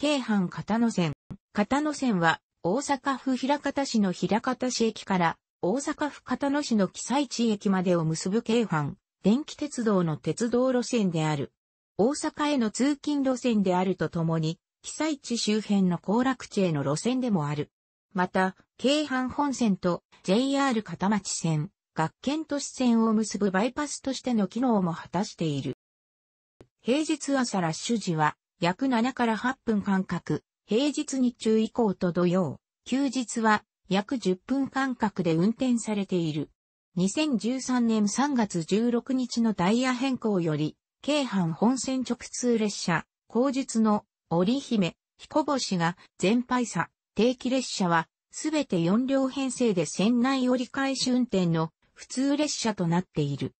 京阪片野線。片野線は、大阪府枚方市の枚方市駅から、大阪府片野市の被災地駅までを結ぶ京阪、電気鉄道の鉄道路線である。大阪への通勤路線であるとともに、被災地周辺の行楽地への路線でもある。また、京阪本線と JR 片町線、学研都市線を結ぶバイパスとしての機能も果たしている。平日朝ラッシュ時は、約7から8分間隔、平日日中以降と土曜、休日は約10分間隔で運転されている。2013年3月16日のダイヤ変更より、京阪本線直通列車、後日の織姫、彦星が全廃差。定期列車は、すべて4両編成で船内折り返し運転の普通列車となっている。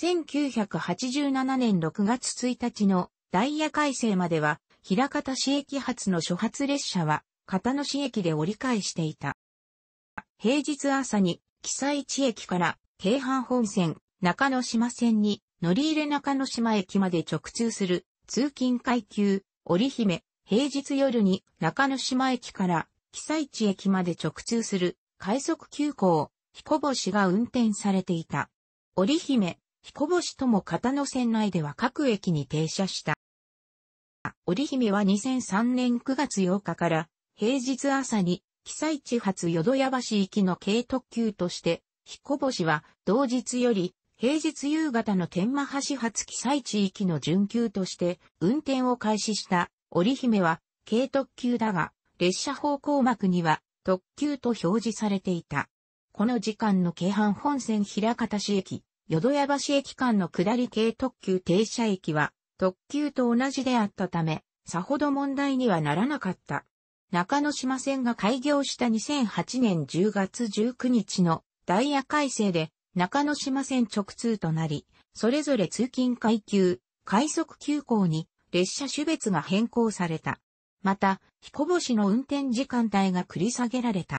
1987年6月1日のダイヤ改正までは、平方市駅発の初発列車は、片野市駅で折り返していた。平日朝に、記載地駅から、京阪本線、中野島線に、乗り入れ中野島駅まで直通する、通勤階級、織姫、平日夜に、中野島駅から、記載地駅まで直通する、快速急行、彦星が運転されていた。織姫、彦星とも片野線内では各駅に停車した。織姫は2003年9月8日から平日朝に被災地発淀屋橋行きの軽特急として、彦星は同日より平日夕方の天満橋発被災地きの準急として運転を開始した織姫は軽特急だが列車方向幕には特急と表示されていた。この時間の京阪本線平方市駅、淀屋橋駅間の下り系特急停車駅は、特急と同じであったため、さほど問題にはならなかった。中野島線が開業した2008年10月19日のダイヤ改正で中野島線直通となり、それぞれ通勤階級、快速急行に列車種別が変更された。また、彦星の運転時間帯が繰り下げられた。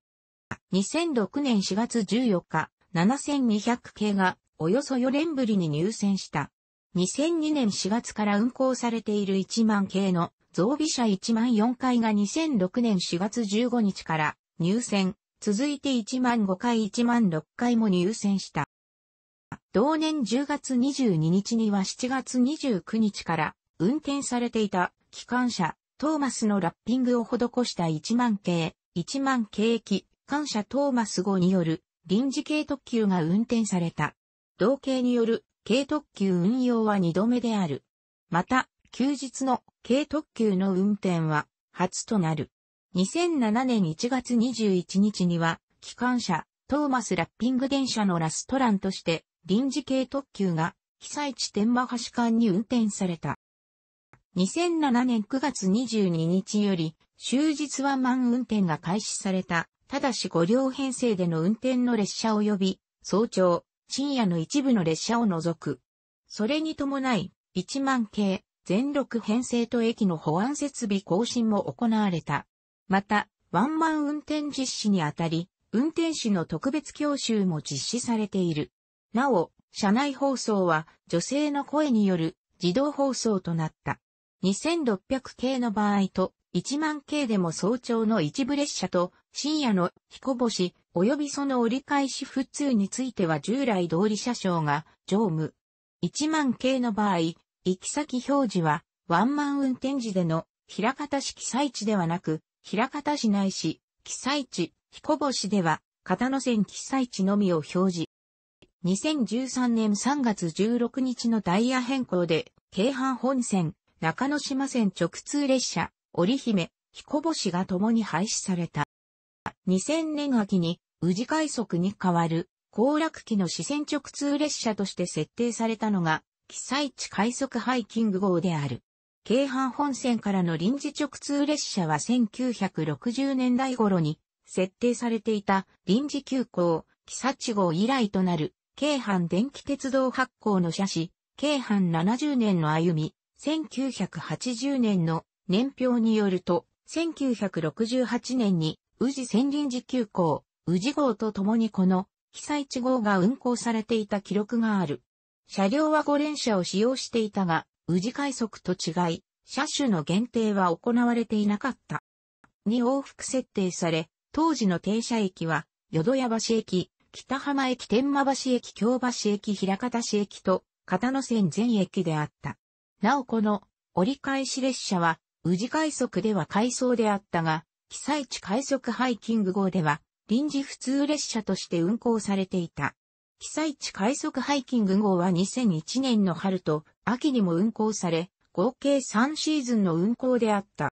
2006年4月14日、7200系がおよそ4年ぶりに入選した。2002年4月から運行されている1万系の増備車1万4回が2006年4月15日から入選、続いて1万5回1万6回も入選した。同年10月22日には7月29日から運転されていた機関車トーマスのラッピングを施した1万系、1万系機関車トーマス号による臨時系特急が運転された。同型による軽特急運用は2度目である。また、休日の軽特急の運転は初となる。2007年1月21日には、機関車、トーマスラッピング電車のラストランとして、臨時軽特急が、被災地天馬橋間に運転された。2007年9月22日より、終日は満運転が開始された、ただし5両編成での運転の列車及び、早朝、深夜の一部の列車を除く。それに伴い、1万系、全6編成と駅の保安設備更新も行われた。また、ワンマン運転実施にあたり、運転士の特別教習も実施されている。なお、車内放送は女性の声による自動放送となった。2600系の場合と1万系でも早朝の一部列車と深夜の彦星及びその折り返し普通については従来通り車掌が乗務。1万系の場合、行き先表示はワンマン運転時での平方市記載地ではなく、平方市内市、記載地、彦星では、片野線記載地のみを表示。2013年3月16日のダイヤ変更で、京阪本線、中野島線直通列車、織姫、彦星が共に廃止された。2000年秋に、宇治快速に代わる、行楽期の四川直通列車として設定されたのが、被災地快速ハイキング号である。京阪本線からの臨時直通列車は1960年代頃に設定されていた臨時急行、木佐地号以来となる京阪電気鉄道発行の車種、京阪70年の歩み、1980年の年表によると、1968年に宇治仙林寺急行、宇治号と共にこの被災地号が運行されていた記録がある。車両は5連車を使用していたが、宇治快速と違い、車種の限定は行われていなかった。に往復設定され、当時の停車駅は、淀屋橋駅、北浜駅天満橋駅京橋駅平方市駅と、片野線全駅であった。なおこの折り返し列車は宇治快速では回送であったが、被災地快速ハイキング号では、臨時普通列車として運行されていた。被災地快速ハイキング号は2001年の春と秋にも運行され、合計3シーズンの運行であった。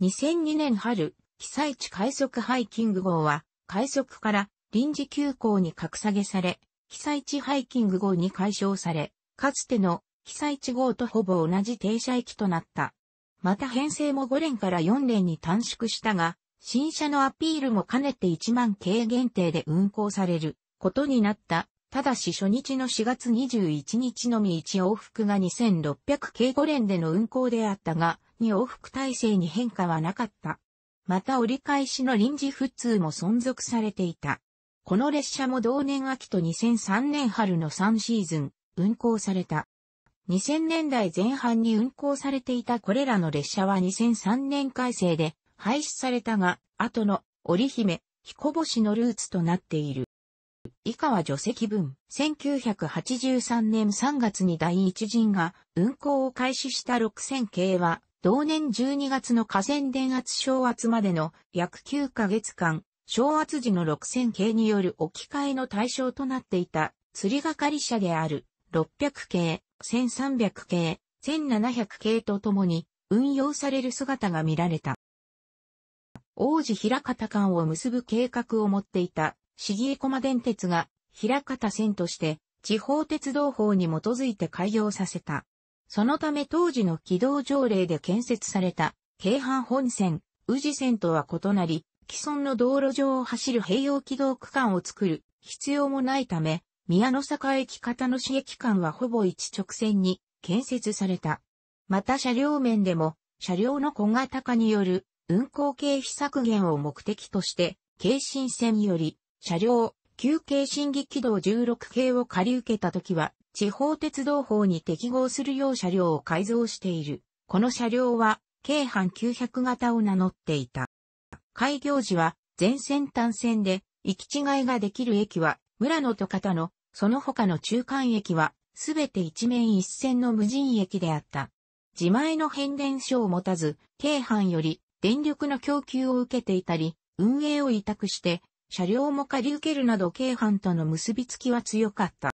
2002年春、被災地快速ハイキング号は、快速から臨時急行に格下げされ、被災地ハイキング号に解消され、かつての被災地号とほぼ同じ停車駅となった。また編成も5連から4連に短縮したが、新車のアピールも兼ねて1万系限定で運行されることになった。ただし初日の4月21日のみ1往復が2600系5連での運行であったが、2往復体制に変化はなかった。また折り返しの臨時普通も存続されていた。この列車も同年秋と2003年春の3シーズン、運行された。2000年代前半に運行されていたこれらの列車は2003年改正で廃止されたが、後の織姫、彦星のルーツとなっている。以下は除籍分。1983年3月に第一陣が運行を開始した6000系は、同年12月の河川電圧昇圧までの約9ヶ月間、昇圧時の6000系による置き換えの対象となっていた、釣りがかり車である600系、1300系、1700系とともに運用される姿が見られた。王子平方間を結ぶ計画を持っていた市議駒電鉄が平方線として地方鉄道法に基づいて開業させた。そのため当時の軌道条例で建設された京阪本線、宇治線とは異なり、既存の道路上を走る併用軌道区間を作る必要もないため、宮の坂駅方の市駅間はほぼ一直線に建設された。また車両面でも、車両の小型化による運行経費削減を目的として、京新線より、車両、旧京新議軌道16系を借り受けたときは、地方鉄道法に適合するよう車両を改造している。この車両は、京阪900型を名乗っていた。開業時は、全線単線で、行き違いができる駅は、村野と方のその他の中間駅は、すべて一面一線の無人駅であった。自前の変電所を持たず、京阪より電力の供給を受けていたり、運営を委託して、車両も借り受けるなど京阪との結びつきは強かった。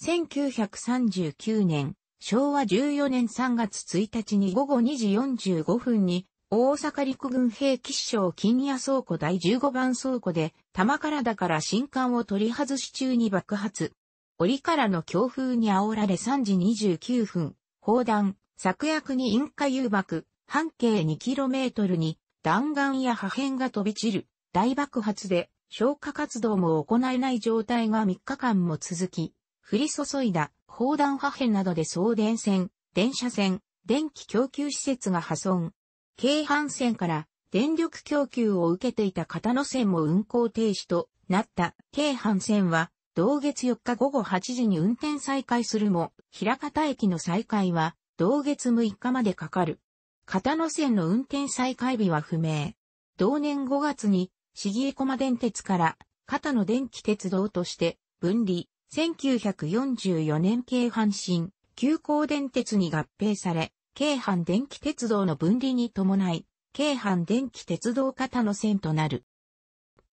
1939年、昭和14年3月1日に午後2時45分に大阪陸軍兵器師匠金谷倉庫第15番倉庫で、玉体から新管を取り外し中に爆発。折からの強風に煽られ3時29分、砲弾、作薬に引火誘爆、半径 2km に弾丸や破片が飛び散る大爆発で消火活動も行えない状態が3日間も続き、降り注いだ砲弾破片などで送電線、電車線、電気供給施設が破損。京阪線から電力供給を受けていた片野線も運行停止となった京阪線は同月4日午後8時に運転再開するも、平方駅の再開は同月6日までかかる。片野線の運転再開日は不明。同年5月に、市江駒電鉄から片野電気鉄道として分離、1944年京阪神、急行電鉄に合併され、京阪電気鉄道の分離に伴い、京阪電気鉄道型の線となる。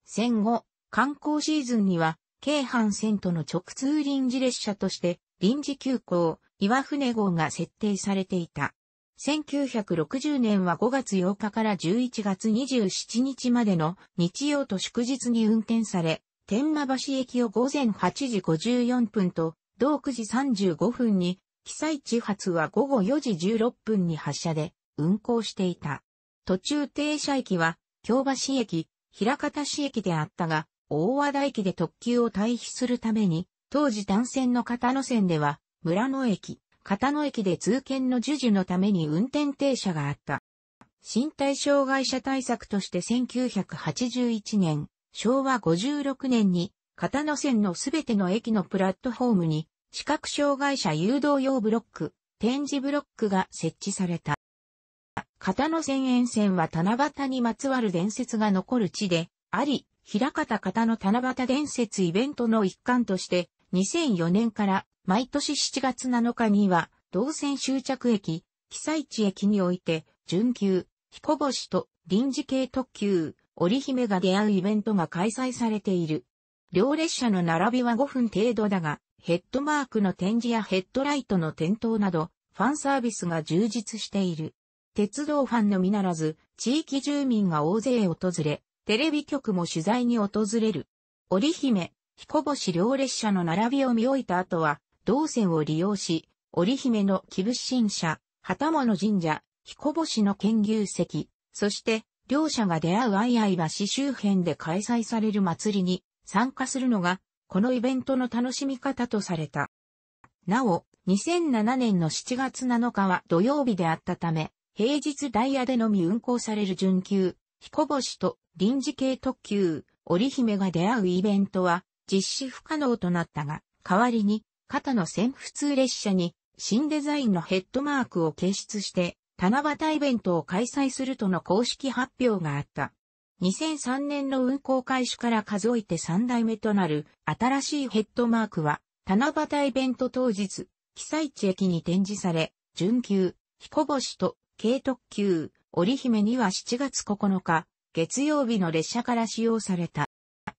戦後、観光シーズンには、京阪線との直通臨時列車として、臨時急行、岩船号が設定されていた。1960年は5月8日から11月27日までの日曜と祝日に運転され、天満橋駅を午前8時54分と、同9時35分に被災地発は午後4時16分に発車で運行していた。途中停車駅は京橋駅、平方市駅であったが、大和田駅で特急を退避するために、当時単線の片野線では、村野駅、片野駅で通勤の授受のために運転停車があった。身体障害者対策として1981年、昭和56年に、片野線のすべての駅のプラットフォームに、視覚障害者誘導用ブロック、展示ブロックが設置された。片野線沿線は七夕にまつわる伝説が残る地で、あり、平方方の七夕伝説イベントの一環として、2004年から毎年7月7日には、同線終着駅、被災地駅において、準急、彦星と臨時系特急、織姫が出会うイベントが開催されている。両列車の並びは5分程度だが、ヘッドマークの展示やヘッドライトの点灯など、ファンサービスが充実している。鉄道ファンのみならず、地域住民が大勢訪れ、テレビ局も取材に訪れる。織姫、彦星両列車の並びを見終えた後は、同線を利用し、織姫の寄付。新社、旗物神社、彦星の研究石、そして、両者が出会うあいいは、橋周辺で開催される祭りに参加するのがこのイベントの楽しみ方とされた。なお、2007年の7月7日は土曜日であったため、平日ダイヤでのみ運行される準急、彦星と臨時系特急、織姫が出会うイベントは実施不可能となったが、代わりに、肩の線普通列車に新デザインのヘッドマークを掲出して、七夕イベントを開催するとの公式発表があった。2003年の運行開始から数えて3代目となる新しいヘッドマークは、七夕イベント当日、被災地駅に展示され、準急、彦星と軽特急、織姫には7月9日、月曜日の列車から使用された。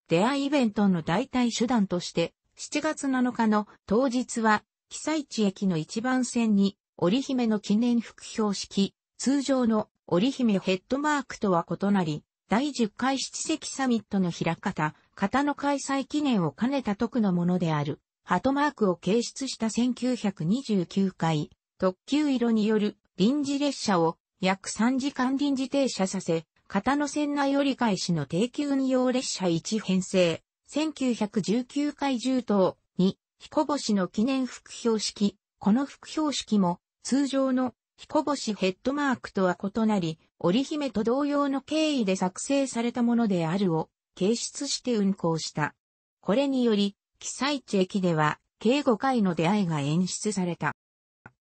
出会いイベントの代替手段として、7月7日の当日は、被災地駅の一番線に、織姫の記念副標識、通常の織姫ヘッドマークとは異なり、第10回七席サミットの開方、方の開催記念を兼ねた特のものである、ハトマークを掲出した1929回、特急色による臨時列車を約3時間臨時停車させ、型の線内折り返しの定期運用列車1編成、1919回重0等に、彦星の記念副標式、この副標式も通常の彦星ヘッドマークとは異なり、織姫と同様の経緯で作成されたものであるを掲出して運行した。これにより、記載地駅では、計5回の出会いが演出された。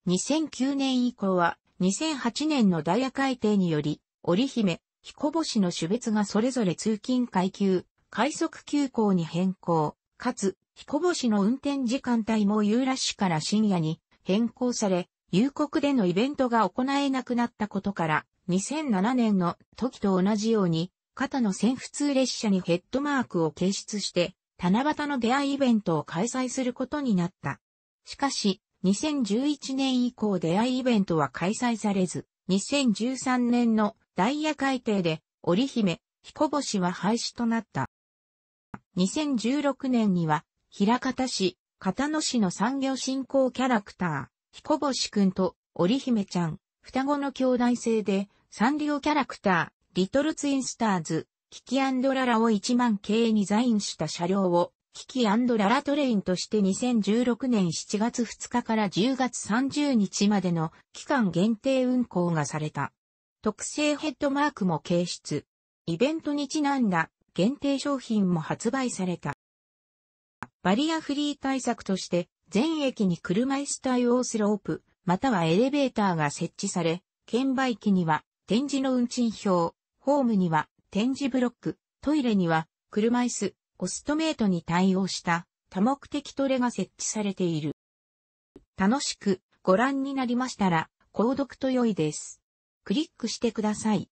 2009年以降は、2008年のダイヤ改定により、織姫、彦星の種別がそれぞれ通勤階級、快速急行に変更、かつ、彦星の運転時間帯もユーラッシュから深夜に変更され、夕刻でのイベントが行えなくなったことから、2007年の時と同じように、肩の線普通列車にヘッドマークを掲出して、七夕の出会いイベントを開催することになった。しかし、2011年以降出会いイベントは開催されず、2013年のダイヤ改定で、織姫、彦星は廃止となった。2016年には、平方市、片野市の産業振興キャラクター、彦星くんと織姫ちゃん、双子の兄弟制で、サンリオキャラクター、リトルツインスターズ、キキララを1万系にザインした車両を、キキララトレインとして2016年7月2日から10月30日までの期間限定運行がされた。特製ヘッドマークも掲出。イベントにちなんだ限定商品も発売された。バリアフリー対策として、全駅に車椅子対応スロープ、またはエレベーターが設置され、券売機には展示の運賃表、ホームには展示ブロック、トイレには車椅子、オストメイトに対応した多目的トレが設置されている。楽しくご覧になりましたら、購読と良いです。クリックしてください。